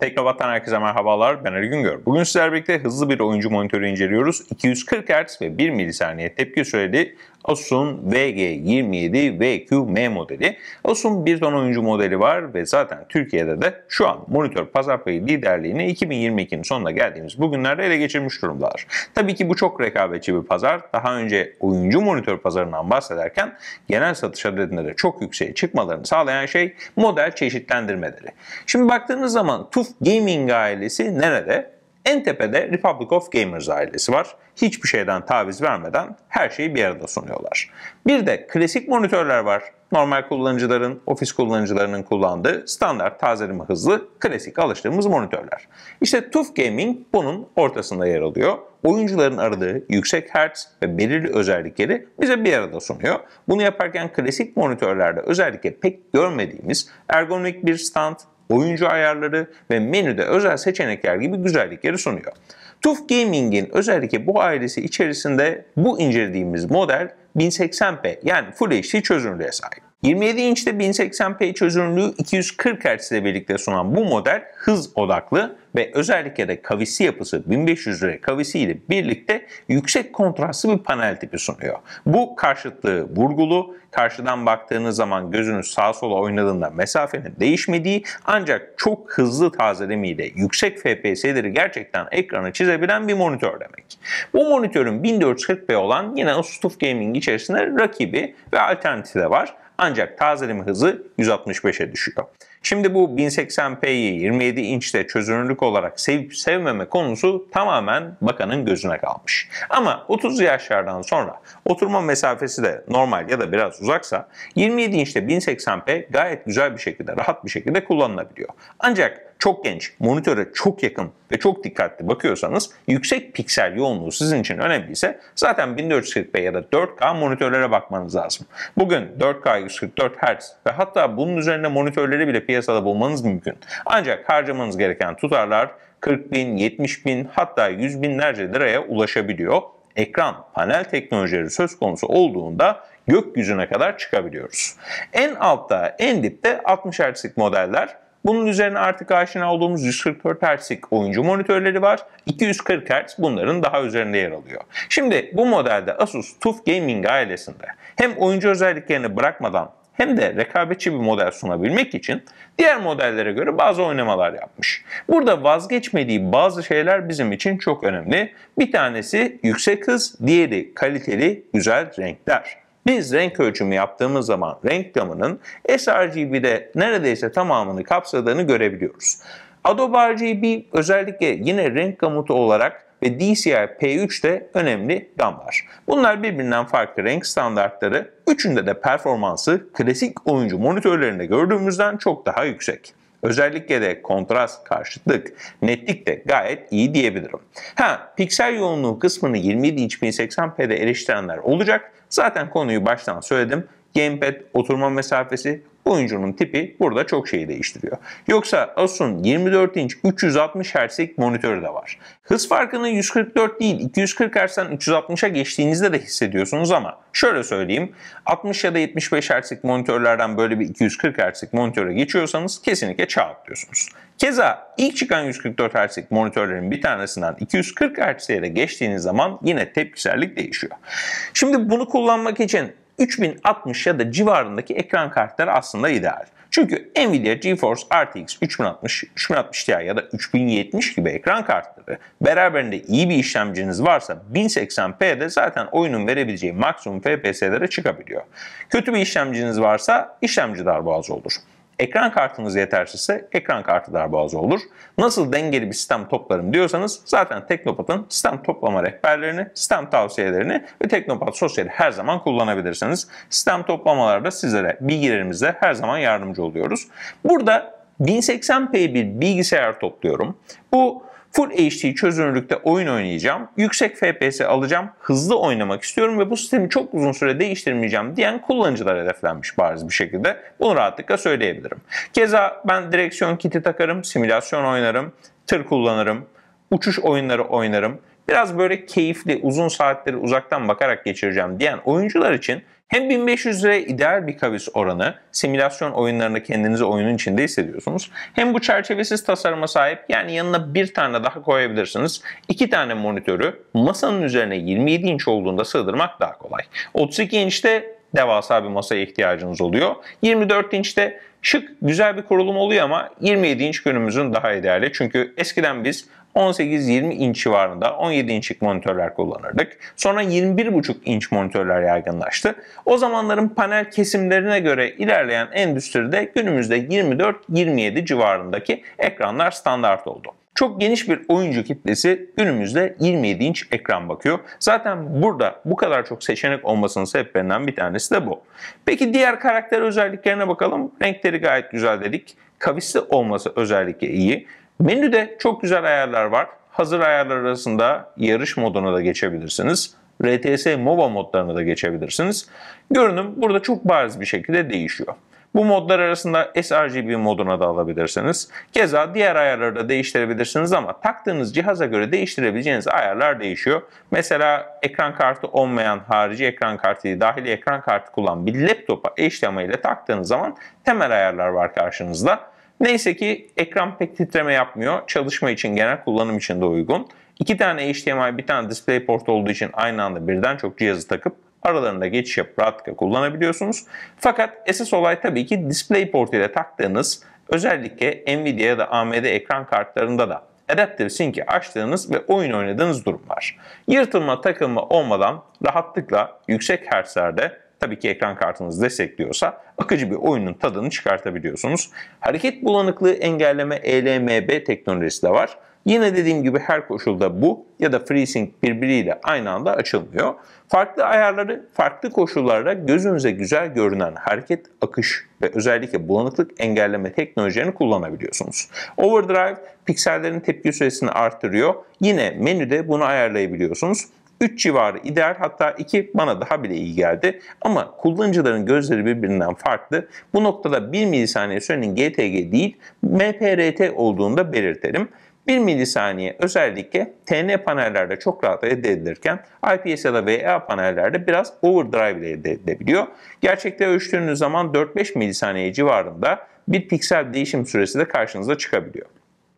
Teknobat'tan herkese merhabalar. Ben Ali Güngör. Bugün sizlerle birlikte hızlı bir oyuncu monitörü inceliyoruz. 240 Hz ve 1 milisaniye tepki süreli Asus'un VG27 VQM modeli. Asus'un bir ton oyuncu modeli var ve zaten Türkiye'de de şu an monitör pazar payı liderliğini 2022'nin sonuna geldiğimiz bugünlerde ele geçirmiş durumdalar. Tabii ki bu çok rekabetçi bir pazar. Daha önce oyuncu monitör pazarından bahsederken genel satış adedinde de çok yükseğe çıkmalarını sağlayan şey model çeşitlendirmeleri. Şimdi baktığınız zaman TUF Gaming ailesi nerede? En tepede Republic of Gamers ailesi var. Hiçbir şeyden taviz vermeden her şeyi bir arada sunuyorlar. Bir de klasik monitörler var. Normal kullanıcıların, ofis kullanıcılarının kullandığı standart tazeleme hızlı, klasik alıştığımız monitörler. İşte TUF Gaming bunun ortasında yer alıyor. Oyuncuların aradığı yüksek hertz ve belirli özellikleri bize bir arada sunuyor. Bunu yaparken klasik monitörlerde özellikle pek görmediğimiz ergonomik bir stand, oyuncu ayarları ve menüde özel seçenekler gibi güzellikleri sunuyor. TUF Gaming'in özellikle bu ailesi içerisinde bu incelediğimiz model 1080p yani Full HD çözünürlüğe sahip. 27 inçte 1080p çözünürlüğü 240 Hz ile birlikte sunan bu model hız odaklı ve özellikle de kavisi yapısı 1500 lira kavisi ile birlikte yüksek kontrastlı bir panel tipi sunuyor. Bu karşıtlığı vurgulu, karşıdan baktığınız zaman gözünüz sağa sola oynadığında mesafenin değişmediği ancak çok hızlı tazelemiyle yüksek FPS'leri gerçekten ekranı çizebilen bir monitör demek. Bu monitörün 1440p olan yine Asus TUF Gaming içerisinde rakibi ve alternatifi de var. Ancak tazelim hızı 165'e düşüyor. Şimdi bu 1080p'yi 27 inçte çözünürlük olarak sevip sevmeme konusu tamamen bakanın gözüne kalmış. Ama 30 yaşlardan sonra oturma mesafesi de normal ya da biraz uzaksa 27 inçte 1080p gayet güzel bir şekilde, rahat bir şekilde kullanılabiliyor. Ancak çok genç, monitöre çok yakın ve çok dikkatli bakıyorsanız yüksek piksel yoğunluğu sizin için önemliyse zaten 1440p ya da 4K monitörlere bakmanız lazım. Bugün 4K 144 Hz ve hatta bunun üzerinde monitörleri bile piyasada bulmanız mümkün. Ancak harcamanız gereken tutarlar 40 bin, 70 bin hatta 100 binlerce liraya ulaşabiliyor. Ekran, panel teknolojileri söz konusu olduğunda gökyüzüne kadar çıkabiliyoruz. En altta, en dipte 60 Hz'lik modeller bunun üzerine artık aşina olduğumuz 144 Hz'lik oyuncu monitörleri var. 240 Hz bunların daha üzerinde yer alıyor. Şimdi bu modelde Asus TUF Gaming ailesinde hem oyuncu özelliklerini bırakmadan hem de rekabetçi bir model sunabilmek için diğer modellere göre bazı oynamalar yapmış. Burada vazgeçmediği bazı şeyler bizim için çok önemli. Bir tanesi yüksek hız, diğeri kaliteli, güzel renkler. Biz renk ölçümü yaptığımız zaman renk gamının sRGB'de neredeyse tamamını kapsadığını görebiliyoruz. Adobe RGB özellikle yine renk gamutu olarak ve DCI P3 de önemli var. Bunlar birbirinden farklı renk standartları, üçünde de performansı klasik oyuncu monitörlerinde gördüğümüzden çok daha yüksek. Özellikle de kontrast, karşıtlık, netlik de gayet iyi diyebilirim. Ha, piksel yoğunluğu kısmını 27 inç 1080p'de eleştirenler olacak. Zaten konuyu baştan söyledim. Gamepad, oturma mesafesi, oyuncunun tipi burada çok şeyi değiştiriyor. Yoksa Asus'un 24 inç 360 Hz'lik monitörü de var. Hız farkını 144 değil 240 Hz'den 360'a geçtiğinizde de hissediyorsunuz ama şöyle söyleyeyim 60 ya da 75 Hz'lik monitörlerden böyle bir 240 Hz'lik monitöre geçiyorsanız kesinlikle çağ atlıyorsunuz. Keza ilk çıkan 144 Hz'lik monitörlerin bir tanesinden 240 Hz'ye geçtiğiniz zaman yine tepkisellik değişiyor. Şimdi bunu kullanmak için 3060 ya da civarındaki ekran kartları aslında ideal. Çünkü Nvidia GeForce RTX 3060, 3060 Ti ya da 3070 gibi ekran kartları beraberinde iyi bir işlemciniz varsa 1080p'de zaten oyunun verebileceği maksimum FPS'lere çıkabiliyor. Kötü bir işlemciniz varsa işlemci darboğazı olur. Ekran kartınız yetersizse ekran kartı darboğazı olur. Nasıl dengeli bir sistem toplarım diyorsanız zaten Teknopat'ın sistem toplama rehberlerini, sistem tavsiyelerini ve Teknopat sosyali her zaman kullanabilirsiniz. Sistem toplamalarda sizlere bilgilerimizle her zaman yardımcı oluyoruz. Burada 1080p bir bilgisayar topluyorum. Bu Full HD çözünürlükte oyun oynayacağım, yüksek FPS alacağım, hızlı oynamak istiyorum ve bu sistemi çok uzun süre değiştirmeyeceğim diyen kullanıcılar hedeflenmiş bariz bir şekilde. Bunu rahatlıkla söyleyebilirim. Keza ben direksiyon kiti takarım, simülasyon oynarım, tır kullanırım, uçuş oyunları oynarım. Biraz böyle keyifli, uzun saatleri uzaktan bakarak geçireceğim diyen oyuncular için hem 1500 liraya ideal bir kavis oranı simülasyon oyunlarında kendinizi oyunun içinde hissediyorsunuz. Hem bu çerçevesiz tasarıma sahip yani yanına bir tane daha koyabilirsiniz. İki tane monitörü masanın üzerine 27 inç olduğunda sığdırmak daha kolay. 32 inçte devasa bir masaya ihtiyacınız oluyor. 24 inçte şık, güzel bir kurulum oluyor ama 27 inç günümüzün daha ideali. Çünkü eskiden biz 18-20 inç civarında 17 inçlik monitörler kullanırdık. Sonra 21,5 inç monitörler yaygınlaştı. O zamanların panel kesimlerine göre ilerleyen endüstride günümüzde 24-27 civarındaki ekranlar standart oldu. Çok geniş bir oyuncu kitlesi günümüzde 27 inç ekran bakıyor. Zaten burada bu kadar çok seçenek olmasının sebeplerinden bir tanesi de bu. Peki diğer karakter özelliklerine bakalım. Renkleri gayet güzel dedik. Kavisli olması özellikle iyi. Menüde çok güzel ayarlar var. Hazır ayarlar arasında yarış moduna da geçebilirsiniz. RTS MOBA modlarına da geçebilirsiniz. Görünüm burada çok bariz bir şekilde değişiyor. Bu modlar arasında sRGB moduna da alabilirsiniz. Keza diğer ayarları da değiştirebilirsiniz ama taktığınız cihaza göre değiştirebileceğiniz ayarlar değişiyor. Mesela ekran kartı olmayan harici ekran kartı değil, dahili ekran kartı kullanan bir laptopa HDMI ile taktığınız zaman temel ayarlar var karşınızda. Neyse ki ekran pek titreme yapmıyor. Çalışma için genel kullanım için de uygun. İki tane HDMI bir tane DisplayPort olduğu için aynı anda birden çok cihazı takıp aralarında geçiş yapıp rahatlıkla kullanabiliyorsunuz. Fakat esas olay tabii ki DisplayPort ile taktığınız özellikle Nvidia ya da AMD ekran kartlarında da Adaptive Sync'i açtığınız ve oyun oynadığınız durum var. Yırtılma takılma olmadan rahatlıkla yüksek hertzlerde tabii ki ekran kartınız destekliyorsa akıcı bir oyunun tadını çıkartabiliyorsunuz. Hareket bulanıklığı engelleme ELMB teknolojisi de var. Yine dediğim gibi her koşulda bu ya da FreeSync birbiriyle aynı anda açılmıyor. Farklı ayarları farklı koşullarda gözünüze güzel görünen hareket, akış ve özellikle bulanıklık engelleme teknolojilerini kullanabiliyorsunuz. Overdrive piksellerin tepki süresini artırıyor. Yine menüde bunu ayarlayabiliyorsunuz. 3 civarı ideal hatta 2 bana daha bile iyi geldi. Ama kullanıcıların gözleri birbirinden farklı. Bu noktada 1 milisaniye sürenin GTG değil MPRT olduğunda belirtelim. 1 milisaniye özellikle TN panellerde çok rahat elde edilirken IPS ya da VA e panellerde biraz overdrive ile elde edilebiliyor. Gerçekte ölçtüğünüz zaman 4-5 milisaniye civarında bir piksel değişim süresi de karşınıza çıkabiliyor.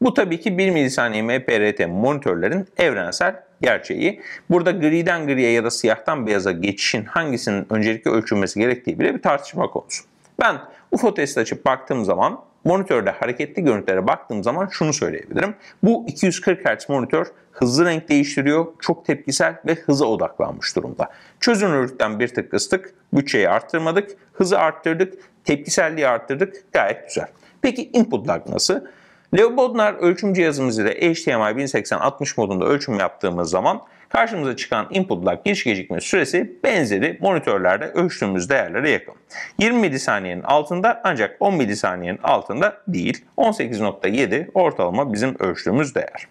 Bu tabii ki 1 milisaniye MPRT monitörlerin evrensel gerçeği. Burada griden griye ya da siyahtan beyaza geçişin hangisinin öncelikle ölçülmesi gerektiği bile bir tartışma konusu. Ben UFO testi açıp baktığım zaman monitörde hareketli görüntülere baktığım zaman şunu söyleyebilirim. Bu 240 Hz monitör hızlı renk değiştiriyor, çok tepkisel ve hıza odaklanmış durumda. Çözünürlükten bir tık ıstık, bütçeyi arttırmadık, hızı arttırdık, tepkiselliği arttırdık gayet güzel. Peki input lag nasıl? Leopoldner ölçüm cihazımız ile HDMI 1080-60 modunda ölçüm yaptığımız zaman Karşımıza çıkan input lag giriş gecikme süresi benzeri monitörlerde ölçtüğümüz değerlere yakın. 20 milisaniyenin altında ancak 10 milisaniyenin altında değil. 18.7 ortalama bizim ölçtüğümüz değer.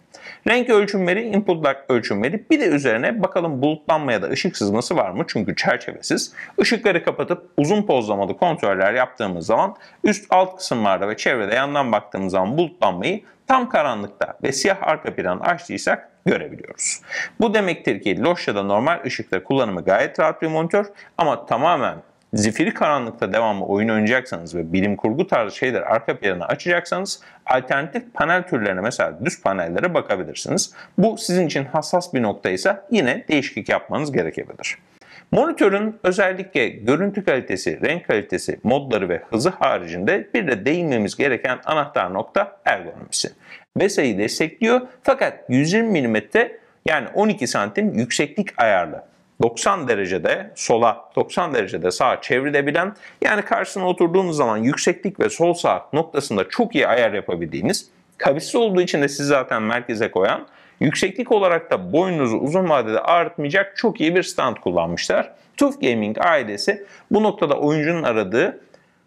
Renk ölçümleri, input lag ölçümleri bir de üzerine bakalım bulutlanma ya da ışık sızması var mı? Çünkü çerçevesiz. Işıkları kapatıp uzun pozlamalı kontroller yaptığımız zaman üst alt kısımlarda ve çevrede yandan baktığımız zaman bulutlanmayı tam karanlıkta ve siyah arka plan açtıysak görebiliyoruz. Bu demektir ki loş normal ışıkta kullanımı gayet rahat bir monitör ama tamamen zifiri karanlıkta devamlı oyun oynayacaksanız ve bilim kurgu tarzı şeyler arka planı açacaksanız alternatif panel türlerine mesela düz panellere bakabilirsiniz. Bu sizin için hassas bir nokta ise yine değişiklik yapmanız gerekebilir. Monitörün özellikle görüntü kalitesi, renk kalitesi, modları ve hızı haricinde bir de değinmemiz gereken anahtar nokta ergonomisi. BESA'yı destekliyor fakat 120 mm yani 12 santim yükseklik ayarlı. 90 derecede sola, 90 derecede sağa çevrilebilen, yani karşısına oturduğunuz zaman yükseklik ve sol sağ noktasında çok iyi ayar yapabildiğiniz, kavisli olduğu için de siz zaten merkeze koyan Yükseklik olarak da boynunuzu uzun vadede artmayacak çok iyi bir stand kullanmışlar. TUF Gaming ailesi bu noktada oyuncunun aradığı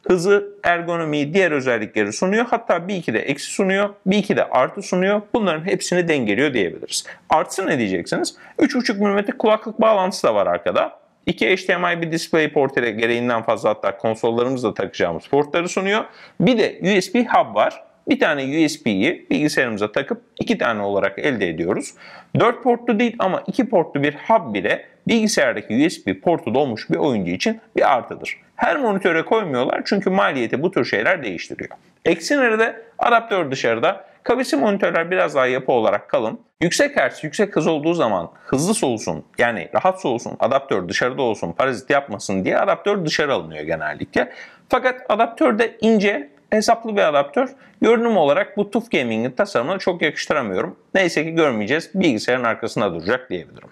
hızı, ergonomiyi, diğer özellikleri sunuyor. Hatta bir iki de eksi sunuyor, bir iki de artı sunuyor. Bunların hepsini dengeliyor diyebiliriz. Artısı ne diyeceksiniz? 3.5 mm kulaklık bağlantısı da var arkada. 2 HDMI bir display port ile gereğinden fazla hatta konsollarımızla takacağımız portları sunuyor. Bir de USB hub var bir tane USB'yi bilgisayarımıza takıp iki tane olarak elde ediyoruz. 4 portlu değil ama 2 portlu bir hub bile bilgisayardaki USB portu dolmuş bir oyuncu için bir artıdır. Her monitöre koymuyorlar çünkü maliyeti bu tür şeyler değiştiriyor. Eksi nerede? Adaptör dışarıda. Kavisli monitörler biraz daha yapı olarak kalın. Yüksek hertz, yüksek hız olduğu zaman hızlı soğusun, yani rahat soğusun, adaptör dışarıda olsun, parazit yapmasın diye adaptör dışarı alınıyor genellikle. Fakat adaptörde ince hesaplı bir adaptör. Görünüm olarak bu TUF Gaming'in tasarımına çok yakıştıramıyorum. Neyse ki görmeyeceğiz. Bilgisayarın arkasında duracak diyebilirim.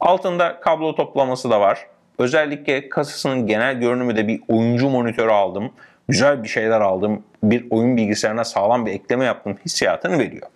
Altında kablo toplaması da var. Özellikle kasasının genel görünümü de bir oyuncu monitörü aldım. Güzel bir şeyler aldım. Bir oyun bilgisayarına sağlam bir ekleme yaptım hissiyatını veriyor.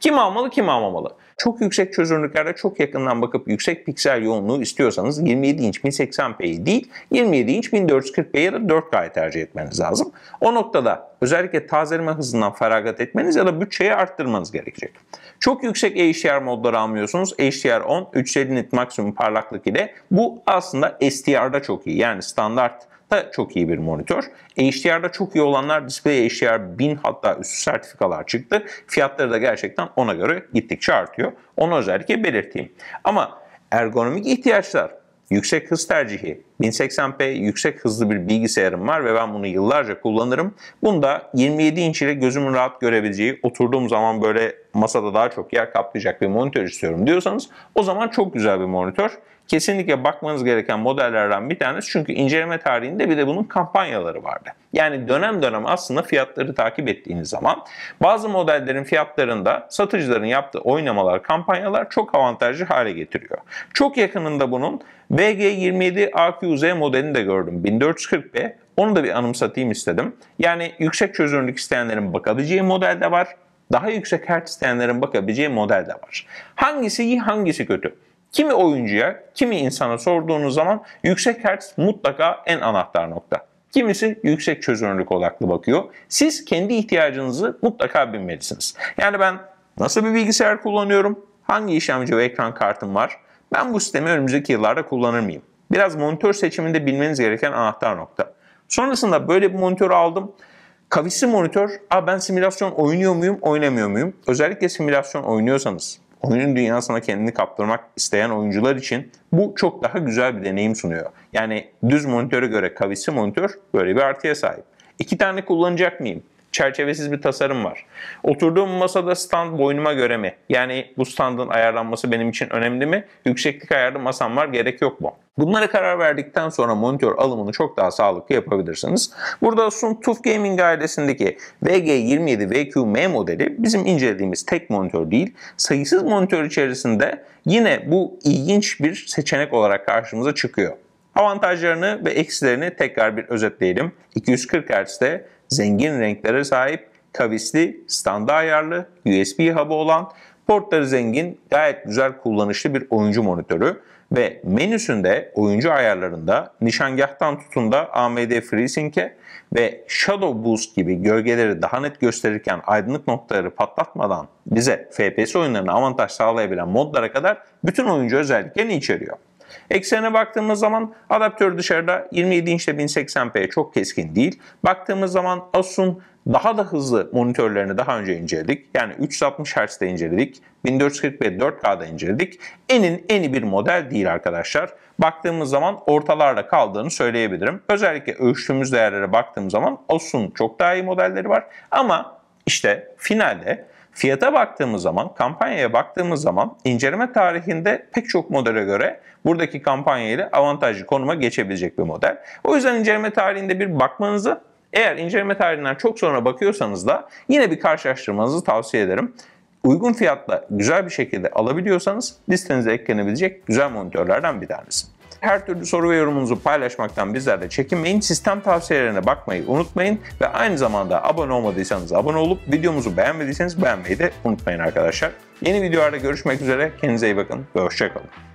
Kim almalı kim almamalı? Çok yüksek çözünürlüklerde çok yakından bakıp yüksek piksel yoğunluğu istiyorsanız 27 inç 1080p'yi değil 27 inç 1440p ya da 4K'yı tercih etmeniz lazım. O noktada özellikle tazeleme hızından feragat etmeniz ya da bütçeyi arttırmanız gerekecek. Çok yüksek HDR modları almıyorsunuz. HDR 10 350 nit maksimum parlaklık ile bu aslında STR'da çok iyi. Yani standart da çok iyi bir monitör. HDR'da çok iyi olanlar Display HDR 1000 hatta üstü sertifikalar çıktı. Fiyatları da gerçekten ona göre gittikçe artıyor. Onu özellikle belirteyim. Ama ergonomik ihtiyaçlar, yüksek hız tercihi, 1080p yüksek hızlı bir bilgisayarım var ve ben bunu yıllarca kullanırım. Bunda 27 inç ile gözümün rahat görebileceği, oturduğum zaman böyle masada daha çok yer kaplayacak bir monitör istiyorum diyorsanız o zaman çok güzel bir monitör kesinlikle bakmanız gereken modellerden bir tanesi. Çünkü inceleme tarihinde bir de bunun kampanyaları vardı. Yani dönem dönem aslında fiyatları takip ettiğiniz zaman bazı modellerin fiyatlarında satıcıların yaptığı oynamalar, kampanyalar çok avantajlı hale getiriyor. Çok yakınında bunun VG27 AQZ modelini de gördüm. 1440p. Onu da bir anımsatayım istedim. Yani yüksek çözünürlük isteyenlerin bakabileceği model de var. Daha yüksek hertz isteyenlerin bakabileceği model de var. Hangisi iyi, hangisi kötü? Kimi oyuncuya, kimi insana sorduğunuz zaman yüksek hertz mutlaka en anahtar nokta. Kimisi yüksek çözünürlük odaklı bakıyor. Siz kendi ihtiyacınızı mutlaka bilmelisiniz. Yani ben nasıl bir bilgisayar kullanıyorum? Hangi işlemci ve ekran kartım var? Ben bu sistemi önümüzdeki yıllarda kullanır mıyım? Biraz monitör seçiminde bilmeniz gereken anahtar nokta. Sonrasında böyle bir monitör aldım. Kavisli monitör, Aa, ben simülasyon oynuyor muyum, oynamıyor muyum? Özellikle simülasyon oynuyorsanız oyunun dünyasına kendini kaptırmak isteyen oyuncular için bu çok daha güzel bir deneyim sunuyor. Yani düz monitöre göre kavisli monitör böyle bir artıya sahip. İki tane kullanacak mıyım? çerçevesiz bir tasarım var. Oturduğum masada stand boynuma göre mi? Yani bu standın ayarlanması benim için önemli mi? Yükseklik ayarlı masam var gerek yok mu? Bunlara karar verdikten sonra monitör alımını çok daha sağlıklı yapabilirsiniz. Burada Sun TUF Gaming ailesindeki VG27VQM modeli bizim incelediğimiz tek monitör değil, sayısız monitör içerisinde yine bu ilginç bir seçenek olarak karşımıza çıkıyor. Avantajlarını ve eksilerini tekrar bir özetleyelim. 240 Hz'de zengin renklere sahip, kavisli, standa ayarlı, USB hub'ı olan, portları zengin, gayet güzel kullanışlı bir oyuncu monitörü ve menüsünde oyuncu ayarlarında nişangahtan tutun da AMD FreeSync'e ve Shadow Boost gibi gölgeleri daha net gösterirken aydınlık noktaları patlatmadan bize FPS oyunlarına avantaj sağlayabilen modlara kadar bütün oyuncu özelliklerini içeriyor. Eksene baktığımız zaman adaptör dışarıda 27 inçte 1080p çok keskin değil. Baktığımız zaman Asus'un daha da hızlı monitörlerini daha önce inceledik. Yani 360 Hz'de inceledik. 1440 p 4K'da inceledik. Enin eni bir model değil arkadaşlar. Baktığımız zaman ortalarda kaldığını söyleyebilirim. Özellikle ölçtüğümüz değerlere baktığım zaman Asus'un çok daha iyi modelleri var. Ama işte finalde fiyata baktığımız zaman, kampanyaya baktığımız zaman inceleme tarihinde pek çok modele göre buradaki kampanyayla avantajlı konuma geçebilecek bir model. O yüzden inceleme tarihinde bir bakmanızı eğer inceleme tarihinden çok sonra bakıyorsanız da yine bir karşılaştırmanızı tavsiye ederim. Uygun fiyatla güzel bir şekilde alabiliyorsanız listenize eklenebilecek güzel monitörlerden bir tanesi. Her türlü soru ve yorumunuzu paylaşmaktan bizlerle çekinmeyin. Sistem tavsiyelerine bakmayı unutmayın ve aynı zamanda abone olmadıysanız abone olup videomuzu beğenmediyseniz beğenmeyi de unutmayın arkadaşlar. Yeni videolarda görüşmek üzere. Kendinize iyi bakın ve hoşçakalın.